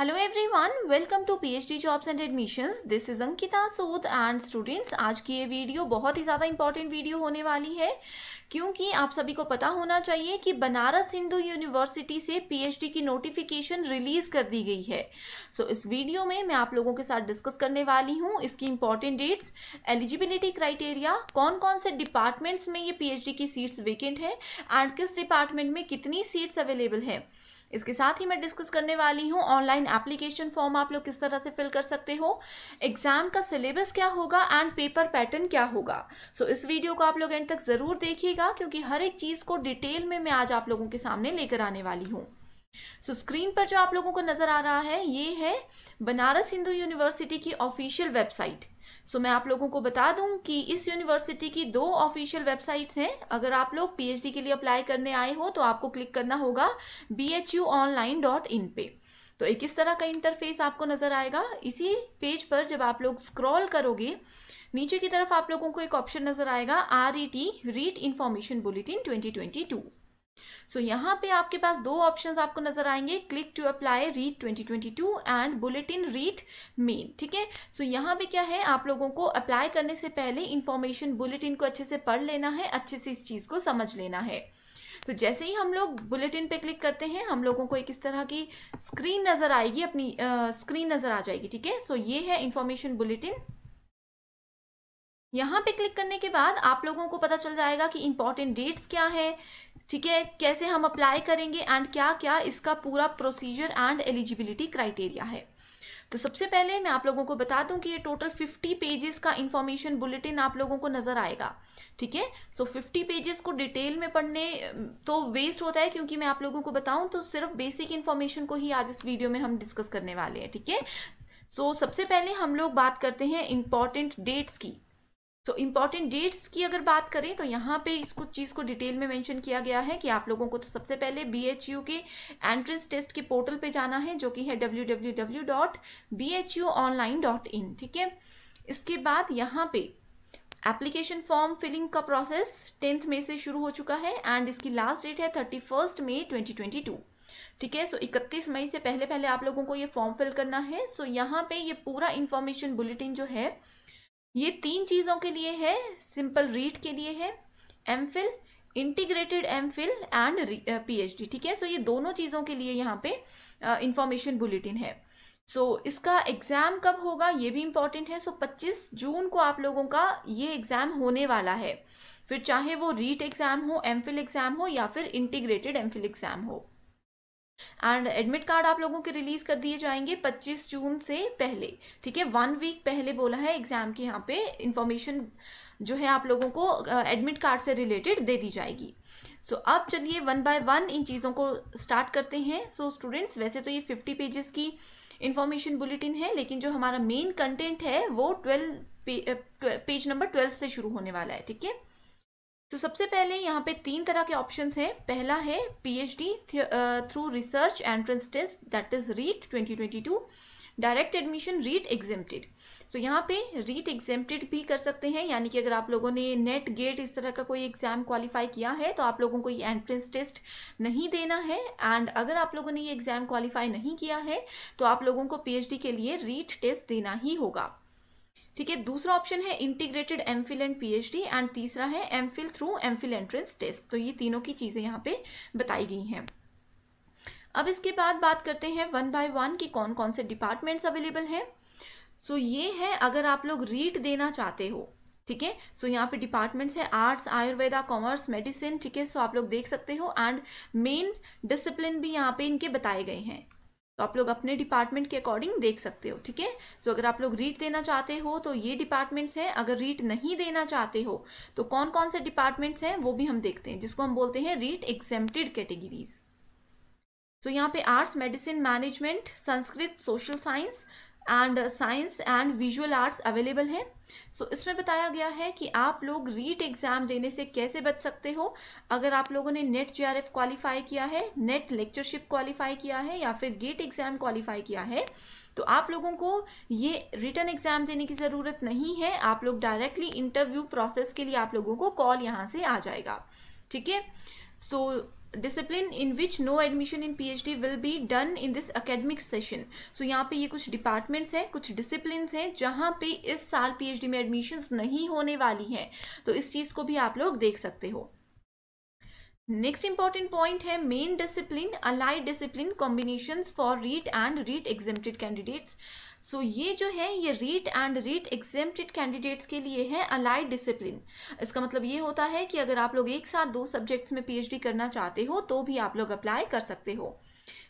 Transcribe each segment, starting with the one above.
Hello everyone welcome to PhD jobs and admissions this is Ankita Sood and students आज की ये video बहुत ही ज़्यादा इंपॉर्टेंट वीडियो होने वाली है क्योंकि आप सभी को पता होना चाहिए कि बनारस हिंदू यूनिवर्सिटी से पीएचडी की नोटिफिकेशन रिलीज़ कर दी गई है सो so, इस वीडियो में मैं आप लोगों के साथ डिस्कस करने वाली हूँ इसकी इंपॉर्टेंट डेट्स एलिजिबिलिटी क्राइटेरिया कौन कौन से डिपार्टमेंट्स में ये पी की सीट्स वेकेंट है एंड किस डिपार्टमेंट में कितनी सीट्स अवेलेबल है इसके साथ ही मैं डिस्कस करने वाली हूँ ऑनलाइन एंड एप्लीकेशन फॉर्म आप लोग किस तरह से फिल कर सकते हो एग्जाम का सिलेबस क्या होगा एंड पेपर पैटर्न क्या होगा सो so, इस वीडियो को आप लोग एंड तक ज़रूर देखिएगा क्योंकि हर एक चीज़ को डिटेल में मैं आज आप लोगों के सामने लेकर आने वाली हूँ सो so, स्क्रीन पर जो आप लोगों को नजर आ रहा है ये है बनारस हिंदू यूनिवर्सिटी की ऑफिशियल वेबसाइट सो so, मैं आप लोगों को बता दूं कि इस यूनिवर्सिटी की दो ऑफिशियल वेबसाइट्स हैं अगर आप लोग पीएचडी के लिए अप्लाई करने आए हो तो आपको क्लिक करना होगा बी पे तो एक इस तरह का इंटरफेस आपको नज़र आएगा इसी पेज पर जब आप लोग स्क्रॉल करोगे नीचे की तरफ आप लोगों को एक ऑप्शन नज़र आएगा R E T RET information bulletin twenty twenty two so यहाँ पे आपके पास दो ऑप्शंस आपको नजर आएंगे click to apply RET 2022 and bulletin RET main ठीक है सो यहाँ पे क्या है आप लोगों को अप्लाई करने से पहले इन्फॉर्मेशन बुलेटिन को अच्छे से पढ़ लेना है अच्छे से इस चीज को समझ लेना है तो जैसे ही हम लोग बुलेटिन पे क्लिक करते हैं हम लोगों को एक इस तरह की स्क्रीन नज़र आएगी अपनी आ, स्क्रीन नज़र आ जाएगी ठीक है सो ये है इंफॉर्मेशन बुलेटिन यहाँ पे क्लिक करने के बाद आप लोगों को पता चल जाएगा कि इम्पॉर्टेंट डेट्स क्या है ठीक है कैसे हम अप्लाई करेंगे एंड क्या क्या इसका पूरा प्रोसीजर एंड एलिजिबिलिटी क्राइटेरिया है तो सबसे पहले मैं आप लोगों को बता दूं कि ये टोटल 50 पेजेस का इन्फॉर्मेशन बुलेटिन आप लोगों को नजर आएगा ठीक है सो 50 पेजेस को डिटेल में पढ़ने तो वेस्ट होता है क्योंकि मैं आप लोगों को बताऊं तो सिर्फ बेसिक इन्फॉर्मेशन को ही आज इस वीडियो में हम डिस्कस करने वाले हैं ठीक है सो so, सबसे पहले हम लोग बात करते हैं इंपॉर्टेंट डेट्स की तो इम्पॉर्टेंट डेट्स की अगर बात करें तो यहाँ पे इस कुछ चीज़ को डिटेल में मेंशन किया गया है कि आप लोगों को तो सबसे पहले यू के एंट्रेंस टेस्ट के पोर्टल पे जाना है जो कि है इन ठीक है इसके बाद यहाँ पे एप्लीकेशन फॉर्म फिलिंग का प्रोसेस टेंथ मई से शुरू हो चुका है एंड इसकी लास्ट डेट है thirty first May twenty twenty two ठीक है सो इकतीस मई से पहले पहले आप लोगों को ये फॉर्म फिल करना है सो so, यहाँ पे ये पूरा इन्फॉर्मेशन बुलेटिन जो है ये तीन चीज़ों के लिए है सिंपल रीड के लिए है M Phil integrated M Phil and PhD ठीक है सो so, ये दोनों चीज़ों के लिए यहाँ पे इंफॉर्मेशन uh, बुलेटिन है सो so, इसका एग्ज़ाम कब होगा ये भी इम्पॉर्टेंट है सो so, 25 जून को आप लोगों का ये एग्ज़ाम होने वाला है फिर चाहे वो रीट एग्ज़ाम हो एम एग्ज़ाम हो या फिर इंटीग्रेटेड एम एग्ज़ाम हो एंड एडमिट कार्ड आप लोगों के रिलीज कर दिए जाएंगे 25 जून से पहले ठीक है वन वीक पहले बोला है एग्जाम के यहाँ पे इंफॉर्मेशन जो है आप लोगों को एडमिट कार्ड से रिलेटेड दे दी जाएगी सो so, अब चलिए वन बाय वन इन चीज़ों को स्टार्ट करते हैं सो so, स्टूडेंट्स वैसे तो ये फिफ्टी पेजेस की इन्फॉर्मेशन बुलेटिन है लेकिन जो हमारा मेन कंटेंट है वो ट्वेल्व पेज नंबर ट्वेल्व से शुरू होने वाला है ठीक है तो सबसे पहले यहाँ पे तीन तरह के ऑप्शंस हैं पहला है PhD through research entrance test that is RET 2022 direct admission RET exempted so यहाँ पे रीट एग्जेम्प्टेड e भी कर सकते हैं यानी कि अगर आप लोगों ने नेट गेट e e इस तरह का कोई एग्जाम क्वालिफाई किया है तो आप लोगों को ये एंट्रेंस टेस्ट नहीं देना है एंड अगर आप लोगों ने ये एग्जाम क्वालिफाई नहीं किया है तो आप लोगों को पी के लिए रीट टेस्ट देना ही होगा ठीक है दूसरा ऑप्शन है integrated M Phil and P H D and तीसरा है M Phil through M Phil entrance test तो ये तीनों की चीज़ें यहाँ पे बताई गई हैं अब इसके बाद बात करते हैं वन बाय वन की कौन कौन से डिपार्टमेंट्स अवेलेबल हैं सो so, ये है अगर आप लोग रीट देना चाहते हो ठीक है सो यहाँ पे डिपार्टमेंट्स है आर्ट्स आयुर्वेदा कॉमर्स मेडिसिन ठीक है सो आप लोग देख सकते हो एंड मेन डिसिप्लिन भी यहाँ पे इनके बताए गए हैं तो आप लोग अपने डिपार्टमेंट के अकॉर्डिंग देख सकते हो ठीक है सो अगर आप लोग रीट देना चाहते हो तो ये डिपार्टमेंट्स हैं अगर रीट नहीं देना चाहते हो तो कौन कौन से डिपार्टमेंट्स हैं वो भी हम देखते हैं जिसको हम बोलते हैं रीट एग्जेम्प्टेड कैटेगरीज सो यहाँ पे arts medicine management Sanskrit social science and science and visual arts available हैं सो so, इसमें बताया गया है कि आप लोग रीट एग्ज़ाम देने से कैसे बच सकते हो अगर आप लोगों ने नेट जे क्वालिफाई किया है नेट लेक्चरशिप क्वालिफाई किया है या फिर गेट एग्ज़ाम क्वालिफाई किया है तो आप लोगों को ये रिटर्न एग्ज़ाम देने की ज़रूरत नहीं है आप लोग डायरेक्टली इंटरव्यू प्रोसेस के लिए आप लोगों को कॉल यहाँ से आ जाएगा ठीक है सो discipline in which no admission in PhD will be done in this academic session. So यहाँ पे ये कुछ departments हैं कुछ disciplines हैं जहाँ पे इस साल PhD में admissions नहीं होने वाली हैं तो इस चीज़ को भी आप लोग देख सकते हो नेक्स्ट इंपॉर्टेंट पॉइंट है main discipline allied discipline combination for RET and RET exempted candidates so ये जो है ये RET and RET exempted candidates के लिए है अलाइड डिसिप्लिन इसका मतलब ये होता है कि अगर आप लोग एक साथ दो सब्जेक्ट्स में पीएचडी करना चाहते हो तो भी आप लोग अप्लाई कर सकते हो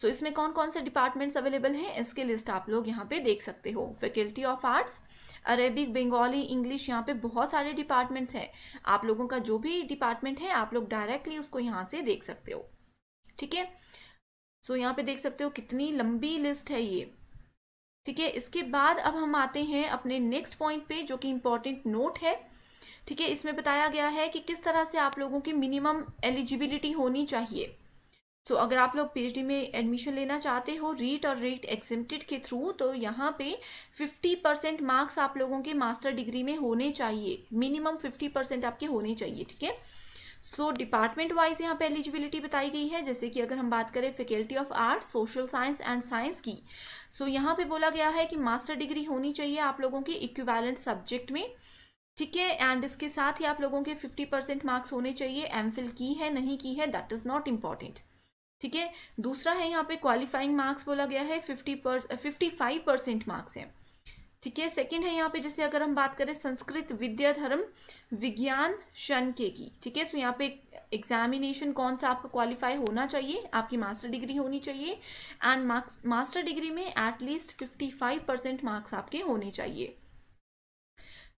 सो so, इसमें कौन कौन से डिपार्टमेंट्स अवेलेबल हैं इसके लिस्ट आप लोग यहाँ पे देख सकते हो faculty of arts Arabic Bengali English यहाँ पे बहुत सारे डिपार्टमेंट्स हैं आप लोगों का जो भी डिपार्टमेंट है आप लोग डायरेक्टली उसको यहाँ से देख सकते हो ठीक है सो यहाँ पे देख सकते हो कितनी लंबी लिस्ट है ये ठीक है इसके बाद अब हम आते हैं अपने नेक्स्ट पॉइंट पे जो कि इम्पॉर्टेंट नोट है ठीक है इसमें बताया गया है कि किस तरह से आप लोगों की मिनिमम एलिजिबिलिटी होनी चाहिए सो अगर आप लोग पीएचडी में एडमिशन लेना चाहते हो रीट और रीट एक्सेप्टेड के थ्रू तो यहाँ पे 50 परसेंट मार्क्स आप लोगों के मास्टर डिग्री में होने चाहिए मिनिमम 50 परसेंट आपके होने चाहिए ठीक है सो डिपार्टमेंट वाइज यहाँ पे एलिजिबिलिटी बताई गई है जैसे कि अगर हम बात करें faculty of arts social science and science की सो so, यहाँ पे बोला गया है कि मास्टर डिग्री होनी चाहिए आप लोगों के इक्विवेलेंट सब्जेक्ट में ठीक है एंड इसके साथ ही आप लोगों के 50 परसेंट मार्क्स होने चाहिए एम की है नहीं की है दैट इज़ नॉट इम्पॉर्टेंट ठीक है दूसरा है यहाँ पे क्वालिफाइंग मार्क्स बोला गया है फिफ्टी पर फिफ्टी फाइव परसेंट मार्क्स है ठीक है सेकंड है यहाँ पे जैसे अगर हम बात करें संस्कृत विद्या धर्म विज्ञान के की ठीक है सो यहाँ पे एग्जामिनेशन कौन सा आपको क्वालिफाई होना चाहिए आपकी मास्टर डिग्री होनी चाहिए एंड मार्क्स मास्टर डिग्री में at least fifty five percent marks आपके होने चाहिए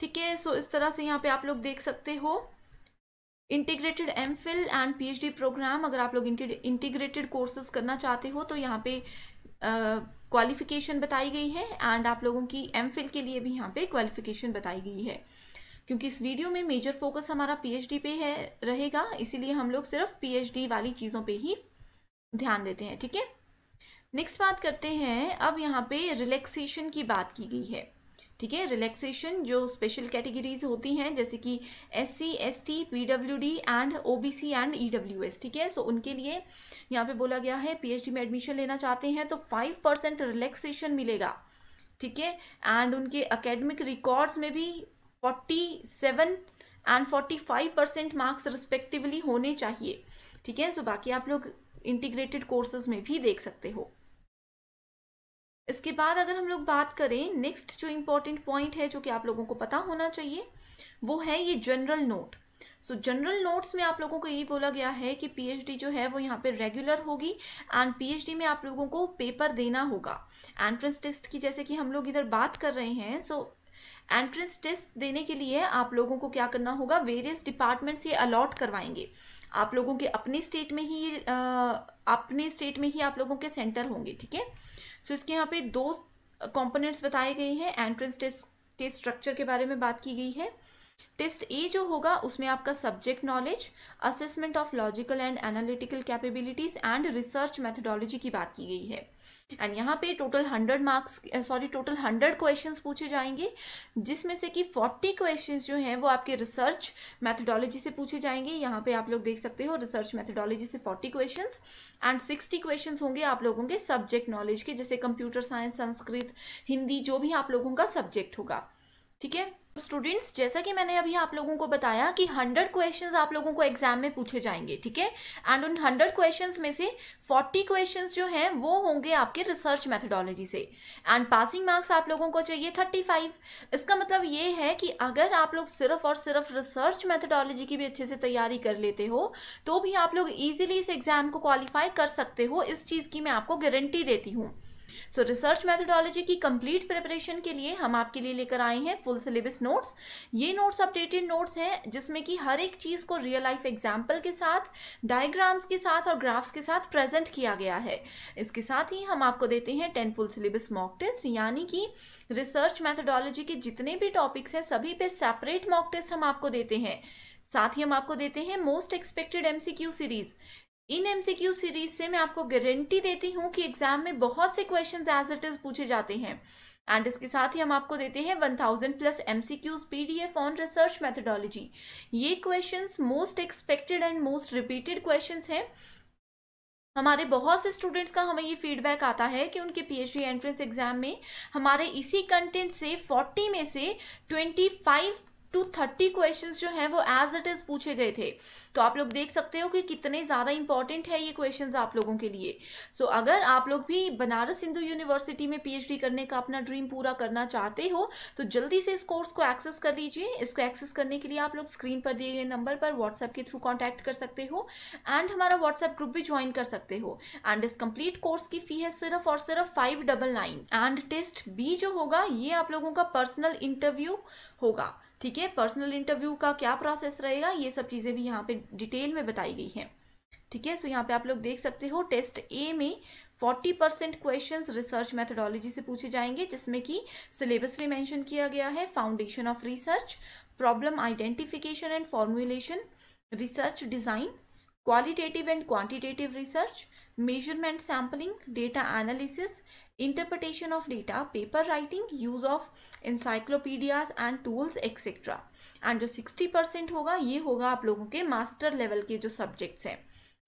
ठीक है सो इस तरह से यहाँ पे आप लोग देख सकते हो integrated M Phil and P H D programme अगर आप लोग इंटीग्रेटेड कोर्सेज करना चाहते हो तो यहाँ पे क्वालिफिकेशन uh, बताई गई है एंड आप लोगों की एम फिल के लिए भी यहाँ पे क्वालिफिकेशन बताई गई है क्योंकि इस वीडियो में मेजर फोकस हमारा पी एच डी पे है रहेगा इसीलिए हम लोग सिर्फ पी एच डी वाली चीज़ों पे ही ध्यान देते हैं ठीक है नेक्स्ट बात करते हैं अब यहाँ पे रिलैक्सेशन की बात की गई है ठीक है रिलैक्सेशन जो स्पेशल कैटेगरीज होती हैं जैसे कि S C S T P W D and O B C and E W S ठीक है सो उनके लिए यहाँ पे बोला गया है पी एच डी में एडमिशन लेना चाहते हैं तो फाइव परसेंट रिलैक्सेशन मिलेगा ठीक है एंड उनके अकेडमिक रिकॉर्ड्स में भी forty seven and forty five percent marks respectively होने चाहिए ठीक है सो बाकी आप लोग इंटीग्रेटेड कोर्सेज में भी देख सकते हो इसके बाद अगर हम लोग बात करें नेक्स्ट जो इम्पोर्टेंट पॉइंट है जो कि आप लोगों को पता होना चाहिए वो है ये general note so general notes में आप लोगों को यही बोला गया है कि पीएचडी जो है वो यहाँ पे रेगुलर होगी एंड पीएचडी में आप लोगों को पेपर देना होगा एंट्रेंस टेस्ट की जैसे कि हम लोग इधर बात कर रहे हैं सो so, एंट्रेंस टेस्ट देने के लिए आप लोगों को क्या करना होगा वेरियस डिपार्टमेंट्स ये अलॉट करवाएंगे आप लोगों के अपने स्टेट में ही आ, अपने स्टेट में ही आप लोगों के सेंटर होंगे ठीक है सो इसके यहाँ पे दो कंपोनेंट्स बताए गए हैं एंट्रेंस टेस्ट के स्ट्रक्चर के बारे में बात की गई है टेस्ट ए जो होगा उसमें आपका subject knowledge assessment of logical and analytical capabilities and research methodology की बात की गई है एंड यहाँ पे total hundred marks sorry total hundred question पूछे जाएंगे जिसमें से कि फोर्टी क्वेश्चन जो हैं वो आपके रिसर्च मैथडोलॉजी से पूछे जाएंगे यहाँ पे आप लोग देख सकते हो रिसर्च मैथडोलॉजी से forty question and sixty question होंगे आप लोगों के सब्जेक्ट नॉलेज के जैसे कंप्यूटर साइंस संस्कृत हिंदी जो भी आप लोगों का सब्जेक्ट होगा ठीक है स्टूडेंट्स जैसा कि मैंने अभी आप लोगों को बताया कि 100 क्वेश्चंस आप लोगों को एग्जाम में पूछे जाएंगे ठीक है एंड उन 100 क्वेश्चंस में से 40 क्वेश्चंस जो हैं वो होंगे आपके रिसर्च मेथडोलॉजी से एंड पासिंग मार्क्स आप लोगों को चाहिए 35 इसका मतलब ये है कि अगर आप लोग सिर्फ और सिर्फ रिसर्च मैथडोलॉजी की भी अच्छे से तैयारी कर लेते हो तो भी आप लोग ईजिली इस एग्जाम को क्वालिफाई कर सकते हो इस चीज़ की मैं आपको गारंटी देती हूँ सो रिसर्च मैथडोलॉजी की कंप्लीट प्रिपरेशन के लिए हम आपके लिए लेकर आए हैं फुल सिलेबस नोट्स ये नोट्स अपडेटेड नोट्स हैं जिसमें कि हर एक चीज़ को रियल लाइफ एग्जाम्पल के साथ डायग्राम्स के साथ और ग्राफ्स के साथ प्रेजेंट किया गया है इसके साथ ही हम आपको देते हैं ten full syllabus mock test यानी कि रिसर्च मैथडोलॉजी के जितने भी टॉपिक्स हैं सभी पे सेपरेट मॉक टेस्ट हम आपको देते हैं साथ ही हम आपको देते हैं मोस्ट एक्सपेक्टेड एमसीक्यू सीरीज इन एमसीक्यू सीरीज से मैं आपको गारंटी देती हूँ कि एग्जाम में बहुत से क्वेश्चंस एज इट इज पूछे जाते हैं एंड इसके साथ ही हम आपको देते हैं 1000 plus MCQs PDF on research methodology ये questions most expected and most repeated questions हैं हमारे बहुत से स्टूडेंट्स का हमें ये फीडबैक आता है कि उनके पीएचडी एंट्रेंस एग्जाम में हमारे इसी कंटेंट से 40 में से 25 टू थर्टी क्वेश्चन जो हैं वो एज इट इज पूछे गए थे तो आप लोग देख सकते हो कि कितने ज़्यादा इंपॉर्टेंट है ये क्वेश्चन आप लोगों के लिए सो so, अगर आप लोग भी बनारस हिंदू यूनिवर्सिटी में पीएचडी करने का अपना ड्रीम पूरा करना चाहते हो तो जल्दी से इस कोर्स को एक्सेस कर लीजिए इसको एक्सेस करने के लिए आप लोग स्क्रीन पर दिए गए नंबर पर व्हाट्सएप के थ्रू कॉन्टैक्ट कर सकते हो एंड हमारा व्हाट्सएप ग्रुप भी ज्वाइन कर सकते हो एंड इस कंप्लीट कोर्स की फी है सिर्फ और सिर्फ five double nine and test B जो होगा ये आप लोगों का पर्सनल इंटरव्यू होगा ठीक है पर्सनल इंटरव्यू का क्या प्रोसेस रहेगा ये सब चीज़ें भी यहाँ पे डिटेल में बताई गई हैं ठीक है सो यहाँ पे आप लोग देख सकते हो टेस्ट ए में 40 परसेंट क्वेश्चन रिसर्च मैथडोलॉजी से पूछे जाएंगे जिसमें कि सिलेबस भी मेंशन किया गया है foundation of research problem identification and formulation research design qualitative and quantitative research, measurement sampling, data analysis, interpretation of data, paper writing, use of encyclopedias and tools etc. And जो 60 percent होगा ये होगा आप लोगों के मास्टर लेवल के जो subjects हैं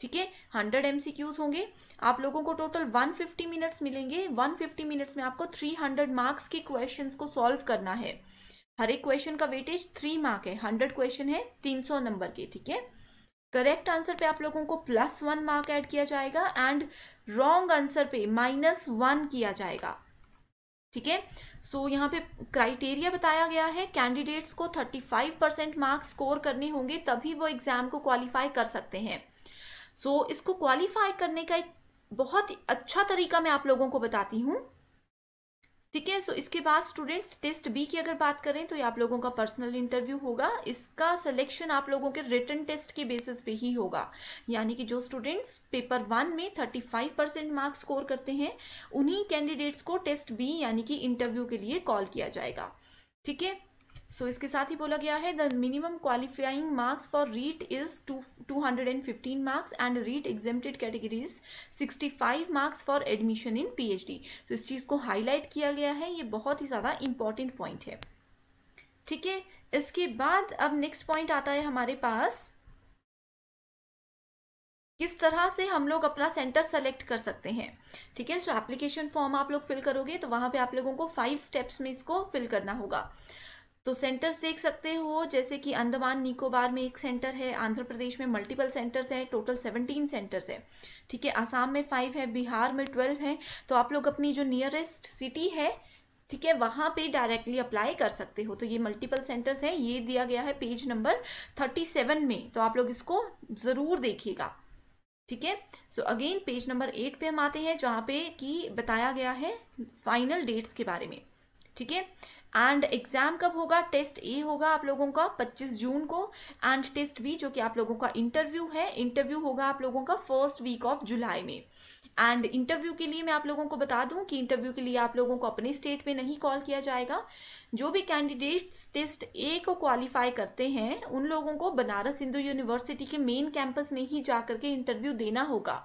ठीक है हंड्रेड एम होंगे आप लोगों को टोटल 150 मिनट्स मिलेंगे 150 मिनट्स में आपको 300 मार्क्स के क्वेश्चंस को सॉल्व करना है हर एक क्वेश्चन का वेटेज थ्री मार्क है हंड्रेड क्वेश्चन है 300 नंबर के ठीक है करेक्ट आंसर पे आप लोगों को प्लस वन मार्क ऐड किया जाएगा एंड रॉन्ग आंसर पे माइनस वन किया जाएगा ठीक है सो यहाँ पे क्राइटेरिया बताया गया है कैंडिडेट्स को 35 परसेंट मार्क्स स्कोर करने होंगे तभी वो एग्जाम को क्वालिफाई कर सकते हैं सो so, इसको क्वालिफाई करने का एक बहुत अच्छा तरीका मैं आप लोगों को बताती हूँ ठीक है सो इसके बाद स्टूडेंट्स टेस्ट बी की अगर बात करें तो ये आप लोगों का पर्सनल इंटरव्यू होगा इसका सिलेक्शन आप लोगों के रिटर्न टेस्ट के बेसिस पे ही होगा यानी कि जो स्टूडेंट्स पेपर वन में 35 परसेंट मार्क्स स्कोर करते हैं उन्हीं कैंडिडेट्स को टेस्ट बी यानी कि इंटरव्यू के लिए कॉल किया जाएगा ठीक है सो so, इसके साथ ही बोला गया है the minimum qualifying marks for RET is two two hundred and fifteen marks and RET exempted categories sixty five marks for admission in P H D इस चीज़ को हाईलाइट किया गया है ये बहुत ही ज़्यादा इंपॉर्टेंट पॉइंट है ठीक है इसके बाद अब नेक्स्ट पॉइंट आता है हमारे पास किस तरह से हम लोग अपना सेंटर सेलेक्ट कर सकते हैं ठीक है सो एप्लीकेशन फॉर्म आप लोग फिल करोगे तो वहाँ पे आप लोगों को फाइव स्टेप्स में इसको फिल करना होगा तो सेंटर्स देख सकते हो जैसे कि अंडमान निकोबार में एक सेंटर है आंध्र प्रदेश में मल्टीपल सेंटर्स हैं टोटल सेवनटीन सेंटर्स है ठीक है आसाम में फाइव है बिहार में ट्वेल्व है तो आप लोग अपनी जो नियरेस्ट सिटी है ठीक है वहाँ पे डायरेक्टली अप्लाई कर सकते हो तो ये मल्टीपल सेंटर्स हैं ये दिया गया है पेज नंबर थर्टी सेवन में तो आप लोग इसको ज़रूर देखिएगा ठीक है so again page number eight पे हम आते हैं जहाँ पे कि बताया गया है फाइनल डेट्स के बारे में ठीक है एंड एग्जाम कब होगा टेस्ट ए होगा आप लोगों का 25 जून को एंड टेस्ट बी जो कि आप लोगों का इंटरव्यू है इंटरव्यू होगा आप लोगों का फर्स्ट वीक ऑफ जुलाई में एंड इंटरव्यू के लिए मैं आप लोगों को बता दूं कि इंटरव्यू के लिए आप लोगों को अपने स्टेट में नहीं कॉल किया जाएगा जो भी कैंडिडेट्स टेस्ट ए को क्वालिफाई करते हैं उन लोगों को बनारस हिंदू यूनिवर्सिटी के मेन कैंपस में ही जा करके इंटरव्यू देना होगा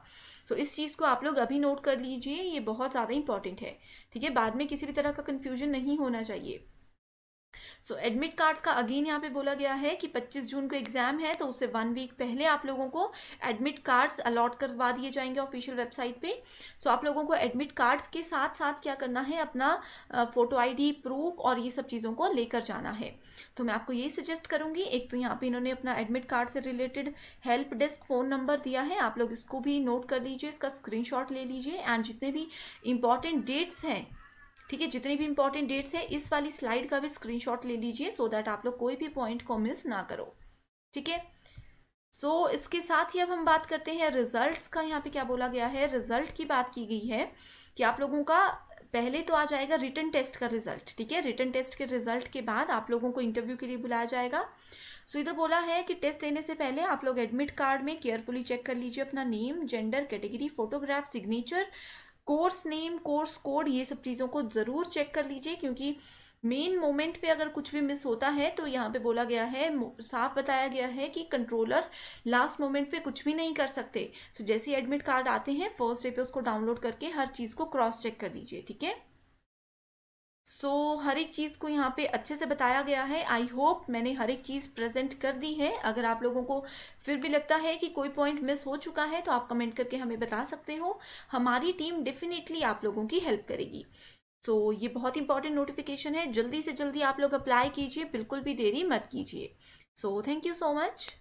सो so, इस चीज़ को आप लोग अभी नोट कर लीजिए ये बहुत ज़्यादा इंपॉर्टेंट है ठीक है बाद में किसी भी तरह का कन्फ्यूजन नहीं होना चाहिए सो एडमिट कार्ड्स का अगेन यहाँ पे बोला गया है कि 25 जून को एग्जाम है तो उससे वन वीक पहले आप लोगों को एडमिट कार्ड्स अलॉट करवा दिए जाएंगे ऑफिशियल वेबसाइट पे सो so, आप लोगों को एडमिट कार्ड्स के साथ साथ क्या करना है अपना फोटो आईडी प्रूफ और ये सब चीज़ों को लेकर जाना है तो मैं आपको यही सजेस्ट करूँगी एक तो यहाँ पर इन्होंने अपना एडमिट कार्ड से related help desk phone number दिया है आप लोग इसको भी नोट कर लीजिए इसका स्क्रीन ले लीजिए एंड जितने भी इंपॉर्टेंट डेट्स हैं ठीक है जितनी भी इंपॉर्टेंट डेट्स है इस वाली स्लाइड का भी स्क्रीनशॉट ले लीजिए सो दैट आप लोग कोई भी पॉइंट को मिस ना करो ठीक है सो so, इसके साथ ही अब हम बात करते हैं रिजल्ट्स का यहाँ पे क्या बोला गया है रिजल्ट की बात की गई है कि आप लोगों का पहले तो आ जाएगा रिटर्न टेस्ट का रिजल्ट ठीक है रिटर्न टेस्ट के रिजल्ट के बाद आप लोगों को इंटरव्यू के लिए बुलाया जाएगा सो so, इधर बोला है कि टेस्ट देने से पहले आप लोग एडमिट कार्ड में केयरफुली चेक कर लीजिए अपना name gender category photograph signature course name course code ये सब चीज़ों को ज़रूर चेक कर लीजिए क्योंकि मेन मोमेंट पे अगर कुछ भी मिस होता है तो यहाँ पे बोला गया है साफ बताया गया है कि कंट्रोलर लास्ट मोमेंट पे कुछ भी नहीं कर सकते तो जैसे एडमिट कार्ड आते हैं फर्स्ट डे पे उसको डाउनलोड करके हर चीज़ को क्रॉस चेक कर लीजिए ठीक है सो so, हर एक चीज़ को यहाँ पे अच्छे से बताया गया है आई होप मैंने हर एक चीज़ प्रेजेंट कर दी है अगर आप लोगों को फिर भी लगता है कि कोई पॉइंट मिस हो चुका है तो आप कमेंट करके हमें बता सकते हो हमारी टीम डेफिनेटली आप लोगों की हेल्प करेगी सो so, ये बहुत इंपॉर्टेंट नोटिफिकेशन है जल्दी से जल्दी आप लोग अप्लाई कीजिए बिल्कुल भी देरी मत कीजिए so thank you so much